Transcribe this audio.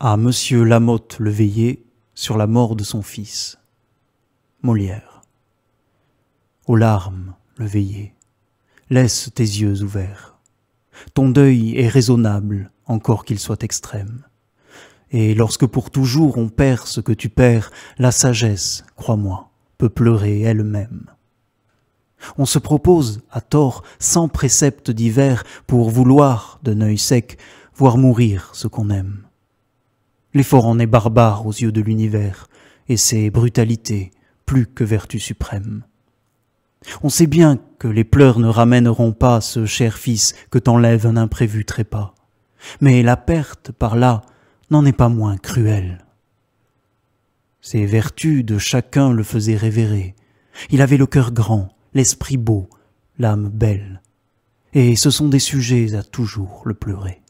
à Monsieur Lamotte le Veillé sur la mort de son fils. Molière. Aux larmes, le Veillé, laisse tes yeux ouverts. Ton deuil est raisonnable, encore qu'il soit extrême. Et lorsque pour toujours on perd ce que tu perds, la sagesse, crois-moi, peut pleurer elle-même. On se propose, à tort, sans préceptes divers, pour vouloir, d'un œil sec, voir mourir ce qu'on aime. L'effort en est barbare aux yeux de l'univers, et c'est brutalité plus que vertu suprême. On sait bien que les pleurs ne ramèneront pas ce cher fils que t'enlève un imprévu trépas, mais la perte par là n'en est pas moins cruelle. Ces vertus de chacun le faisaient révérer. Il avait le cœur grand, l'esprit beau, l'âme belle, et ce sont des sujets à toujours le pleurer.